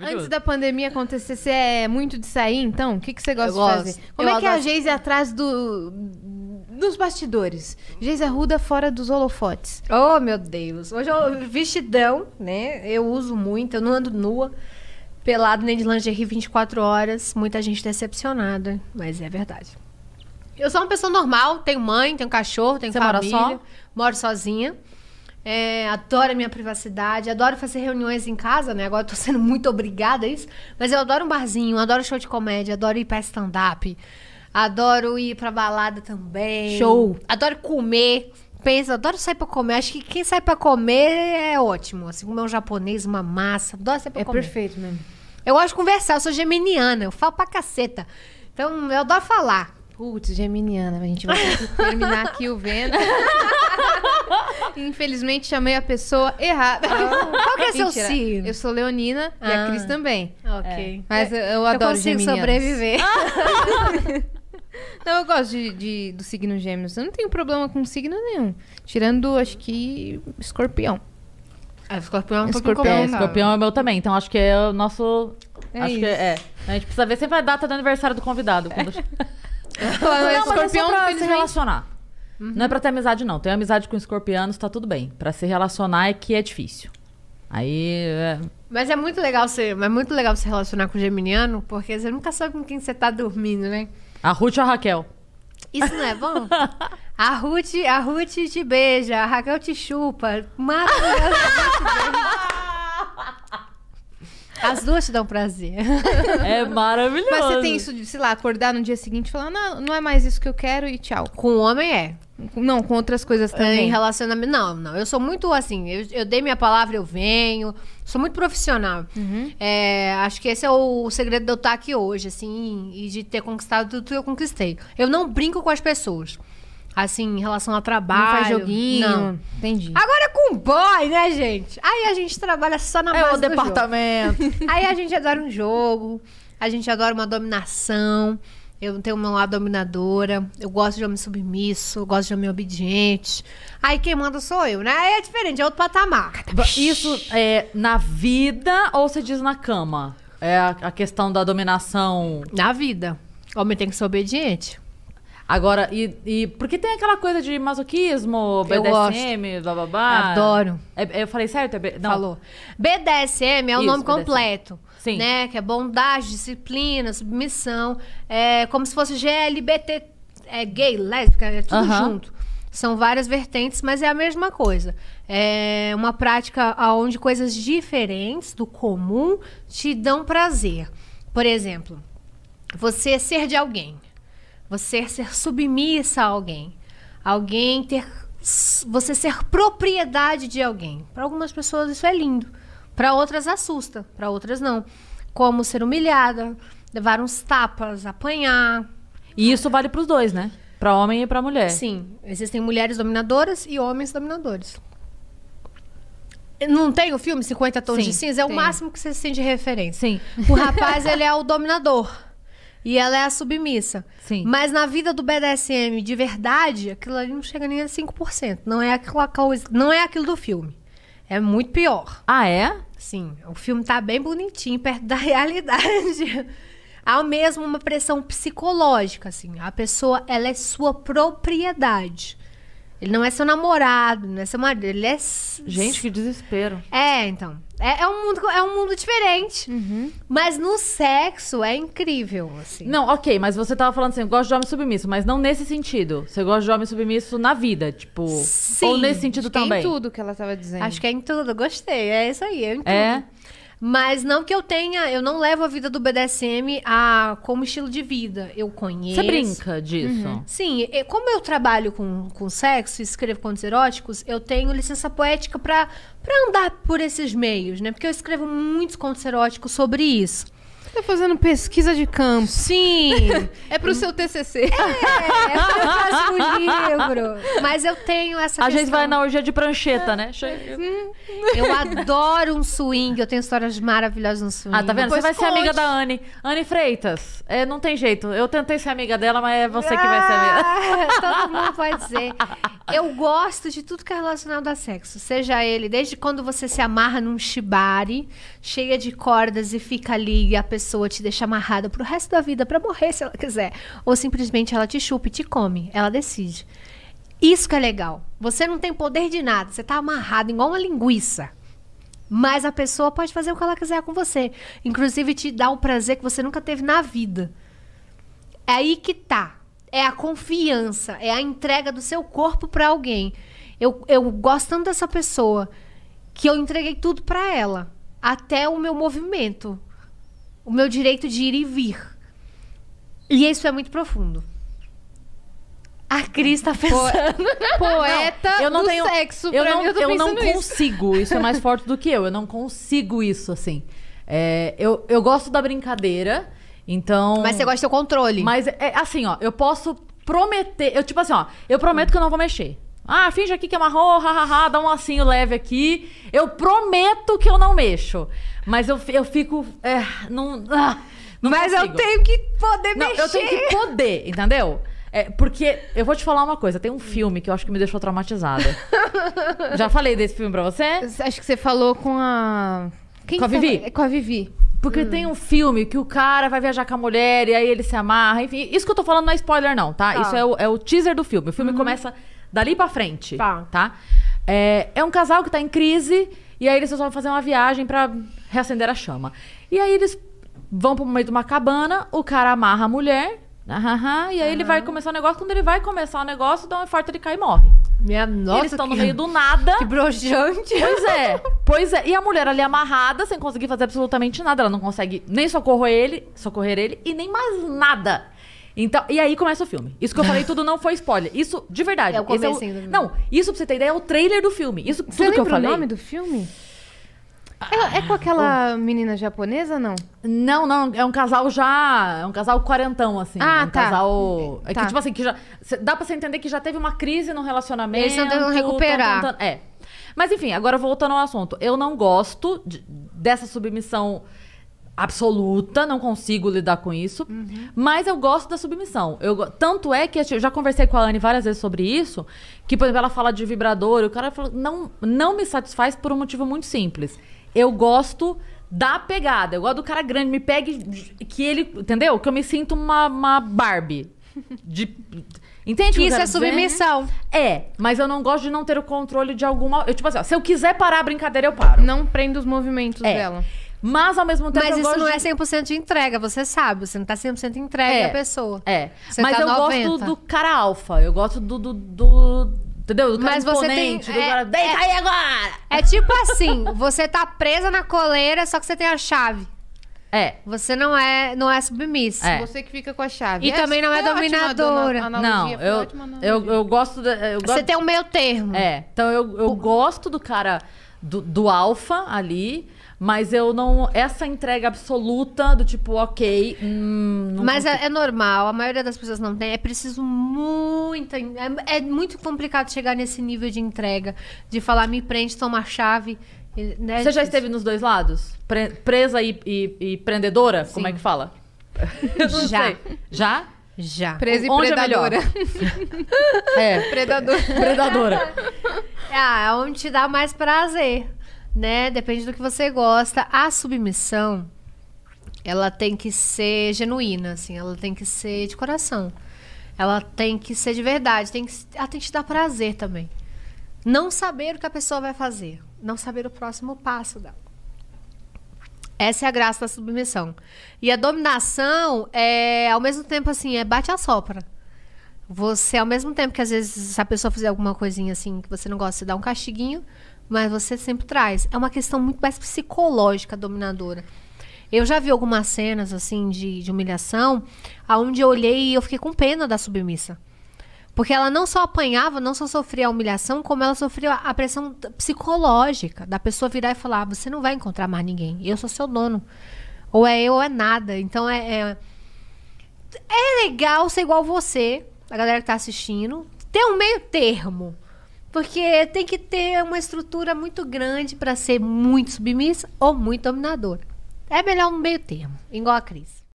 Antes da pandemia acontecer, você é muito de sair, então? O que, que você gosta eu de fazer? Gosto. Como eu é que é a Geise atrás do, dos bastidores? Geise Arruda fora dos holofotes. Oh, meu Deus. Hoje eu vestidão, né? Eu uso muito, eu não ando nua. Pelado nem de lingerie 24 horas. Muita gente tá decepcionada, mas é verdade. Eu sou uma pessoa normal, tenho mãe, tenho cachorro, tenho você família. Mora só? Moro sozinha. É, adoro a minha privacidade, adoro fazer reuniões em casa, né? Agora eu tô sendo muito obrigada a isso. Mas eu adoro um barzinho, adoro show de comédia, adoro ir pra stand-up, adoro ir pra balada também. Show! Adoro comer. Pensa, adoro sair pra comer. Acho que quem sai pra comer é ótimo. Assim, comer é um japonês, uma massa. Adoro sair pra é comer. É perfeito mesmo. Eu gosto de conversar, eu sou geminiana, eu falo pra caceta. Então, eu adoro falar. Putz, geminiana, a gente vai terminar aqui o Vênus. Infelizmente chamei a pessoa errada. Ah, Qual que é seu signo? Eu sou leonina ah, e a ah. Cris também. Ok. É. é. Mas eu, eu adoro geminiana. Eu consigo sobreviver. não, eu gosto de, de, do signo gêmeos. Eu não tenho problema com signo nenhum. Tirando, acho que, escorpião. É, escorpião é um escorpião, é, escorpião é meu também. Então acho que é o nosso... É acho isso. que é, é, A gente precisa ver sempre a data do aniversário do convidado. Quando... É não, é escorpião não é pra se relacionar. Uhum. Não é pra ter amizade, não. Tenho amizade com escorpianos, tá tudo bem. Pra se relacionar é que é difícil. Aí. É... Mas é muito legal você, é muito legal se relacionar com o geminiano, porque você nunca sabe com quem você tá dormindo, né? A Ruth ou a Raquel? Isso não é bom? a Ruth, a Ruth te beija, a Raquel te chupa, mata. As duas te dão prazer. É maravilhoso. Mas você tem isso de, sei lá, acordar no dia seguinte e falar, não, não é mais isso que eu quero e tchau. Com o homem é. Não, com outras coisas também. Em relacionamento. Não, não. Eu sou muito assim. Eu, eu dei minha palavra, eu venho. Sou muito profissional. Uhum. É, acho que esse é o, o, segredo de eu estar aqui hoje, assim, e de ter conquistado tudo que eu conquistei. Eu não brinco com as pessoas. Assim, em relação ao trabalho. Não faz joguinho. Não. Entendi. Agora, boy, né, gente? Aí a gente trabalha só na é o do departamento. Jogo. Aí a gente adora um jogo, a gente adora uma dominação. Eu tenho uma lado dominadora, eu gosto de homem submisso, eu gosto de homem obediente. Aí quem manda sou eu, né? Aí é diferente, é outro patamar. Isso é na vida ou você diz na cama? É a, a questão da dominação. Na vida. homem tem que ser obediente. Agora, e, e, porque tem aquela coisa de masoquismo, BDSM, blá blá blá. Adoro. É, é, eu falei certo? É B... Não. Falou. BDSM é o Isso, nome BDSM. completo. Sim. Né? Que é bondade, disciplina, submissão. É como se fosse GLBT, é gay, lésbica, é tudo junto. São várias vertentes, mas é a mesma coisa. É uma prática onde coisas diferentes do comum te dão prazer. Por exemplo, você ser de alguém. Você ser submissa a alguém. Alguém ter. Você ser propriedade de alguém. Para algumas pessoas isso é lindo. Para outras assusta. Para outras não. Como ser humilhada, levar uns tapas, apanhar. E isso vale para os dois, né? Para homem e para mulher. Sim. Existem mulheres dominadoras e homens dominadores. Não tem o filme 50 Tons Sim, de Cinza? É tem. o máximo que você tem de referência. Sim. O rapaz, ele é o dominador. E ela é a submissa. Sim. Mas na vida do BDSM de verdade, aquilo ali não chega nem a 5%. Não é aquilo, não é aquilo do filme. É muito pior. Ah, é? Sim. O filme tá bem bonitinho, perto da realidade. Há mesmo uma pressão psicológica, assim. A pessoa, ela é sua propriedade. Ele não é seu namorado, não é seu marido, ele é. Gente, que desespero. É, então. É, é um, mundo, é um mundo diferente. Uhum. Mas no sexo é incrível, assim. Não, ok, mas você tava falando assim, eu gosto de homem submisso, mas não nesse sentido. Você gosta de homem submisso na vida, tipo. Sim, ou nesse sentido acho também. Que é em tudo que ela tava dizendo. Acho que é em tudo, gostei. É isso aí, é em tudo. É. Mas não que eu tenha, eu não levo a vida do BDSM a, como estilo de vida. Eu conheço. Você brinca disso? Uhum. Sim, como eu trabalho com, com sexo e escrevo contos eróticos, eu tenho licença poética para andar por esses meios, né? Porque eu escrevo muitos contos eróticos sobre isso. Tá fazendo pesquisa de campo. Sim. é pro seu TCC. É, é pro próximo livro. Mas eu tenho essa A questão. gente vai na orgia de prancheta, né? Eu adoro um swing. Eu tenho histórias maravilhosas no swing. Ah, tá vendo? Depois você vai conte. ser amiga da Anne. Anne Freitas. É, não tem jeito. Eu tentei ser amiga dela, mas é você ah, que vai ser amiga. Ah, todo mundo pode ser. Eu gosto de tudo que é relacionado a sexo. Seja ele, desde quando você se amarra num shibari, cheia de cordas e fica ali e a pessoa pessoa te deixa amarrada pro resto da vida para morrer se ela quiser, ou simplesmente ela te chupa e te come, ela decide. Isso que é legal. Você não tem poder de nada, você tá amarrado igual uma linguiça. Mas a pessoa pode fazer o que ela quiser com você, inclusive te dar um prazer que você nunca teve na vida. É aí que tá. É a confiança, é a entrega do seu corpo para alguém. Eu, eu gosto tanto dessa pessoa que eu entreguei tudo para ela até o meu movimento o meu direito de ir e vir. E isso é muito profundo. A Cris tá pensando. Poeta não, eu não tenho, sexo. Eu não, mim, eu, eu não consigo. Isso. isso é mais forte do que eu. Eu não consigo isso, assim. É, eu, eu gosto da brincadeira, então... Mas você gosta do controle. Mas, é, assim, ó. Eu posso prometer... Eu, tipo assim, ó. Eu prometo que eu não vou mexer. Ah, finge aqui que amarrou, é hahaha, dá um lacinho leve aqui. Eu prometo que eu não mexo. Mas eu, eu fico. É, não, ah, não Mas consigo. eu tenho que poder não, mexer. Eu tenho que poder, entendeu? É, porque eu vou te falar uma coisa, tem um filme que eu acho que me deixou traumatizada. Já falei desse filme pra você? Acho que você falou com a. Quem com a Vivi? Tá... Com a Vivi. Porque hum. tem um filme que o cara vai viajar com a mulher e aí ele se amarra, enfim. Isso que eu tô falando não é spoiler, não, tá? tá. Isso é o, é o teaser do filme. O filme uhum. começa dali para frente. Tá. tá? É, é um casal que tá em crise e aí eles vão fazer uma viagem para reacender a chama. E aí eles vão pro meio de uma cabana, o cara amarra a mulher, aham, ah, ah, e aí ele vai começar o negócio. Quando ele vai começar o negócio, dá um infarto, ele cai e morre. Minha nossa, Eles estão no meio do nada. Que broxante. Pois é, pois é. E a mulher ali amarrada, sem conseguir fazer absolutamente nada. Ela não consegue nem socorrer ele, socorrer ele e nem mais nada. Então, e aí começa o filme. Isso que eu falei tudo não foi spoiler. Isso, de verdade. É o começo é o... Não, isso pra você ter ideia é o trailer do filme. Isso você tudo que eu falei. o nome do filme? É, é com aquela ah, menina japonesa, não? Não, não. É um casal já. É um casal quarentão, assim. Ah, é um tá. casal. É tá. que, tipo assim, que já. Dá pra você entender que já teve uma crise no relacionamento. Eles estão tentando recuperar. Tão é. Mas enfim, agora voltando ao assunto. Eu não gosto de, dessa submissão absoluta, não consigo lidar com isso, uhum. mas eu gosto da submissão. Eu, tanto é que assim, eu já conversei com a Anne várias vezes sobre isso, que por exemplo, ela fala de vibrador, o cara fala, não, não me satisfaz por um motivo muito simples. Eu gosto da pegada, eu gosto do cara grande, me pegue que ele, entendeu? Que eu me sinto uma, uma Barbie. De, entende? Que isso é dizer? submissão. É, mas eu não gosto de não ter o controle de alguma. Eu, tipo assim, ó, se eu quiser parar a brincadeira, eu paro. Não prendo os movimentos é. dela. Mas ao mesmo tempo. Mas isso não é de... é 100% de entrega, você sabe. Você não tá 100% entregue é, à pessoa. É. Você mas tá eu 90. gosto do cara alfa. Eu gosto do. do, do entendeu? Do mas você tem. Do é, cara, Deita é, tá aí agora! É tipo assim: você tá presa na coleira, só que você tem a chave. É. Você não é, não é submissa. É. Você que fica com a chave. E é, também não é dominadora. Ótima, não, eu, eu, eu gosto. De, eu gosto... Você tem o um meio termo. É. Então eu, eu gosto do cara do, do alfa ali. Mas eu não. Essa entrega absoluta do tipo, ok. Hum, Mas é, é, normal, a maioria das pessoas não tem. É preciso muita. É, é muito complicado chegar nesse nível de entrega, de falar, me prende, toma chave. Né? Você já esteve nos dois lados? Pre presa e, e, e prendedora? Sim. Como é que fala? já. Já? Já. Presa e Onde é é. predadora. É, é. Predador. Predadora. onde te dá mais prazer né? Depende do que você gosta. A submissão, ela tem que ser genuína, assim, ela tem que ser de coração. Ela tem que ser de verdade, tem que, ela tem que te dar prazer também. Não saber o que a pessoa vai fazer, não saber o próximo passo dela. Essa é a graça da submissão. E a dominação é, ao mesmo tempo, assim, é bate a sopra. Você, ao mesmo tempo que às vezes se a pessoa fizer alguma coisinha assim que você não gosta, você dá um castiguinho mas você sempre traz. É uma questão muito mais psicológica dominadora. Eu já vi algumas cenas, assim, de, de humilhação, aonde eu olhei e eu fiquei com pena da submissa. Porque ela não só apanhava, não só sofria a humilhação, como ela sofria a pressão psicológica da pessoa virar e falar: ah, você não vai encontrar mais ninguém, eu sou seu dono. Ou é eu ou é nada. Então é. É, é legal ser igual você, a galera que tá assistindo, ter um meio termo. Porque tem que ter uma estrutura muito grande para ser muito submissa ou muito dominadora. É melhor um meio termo, igual a Cris.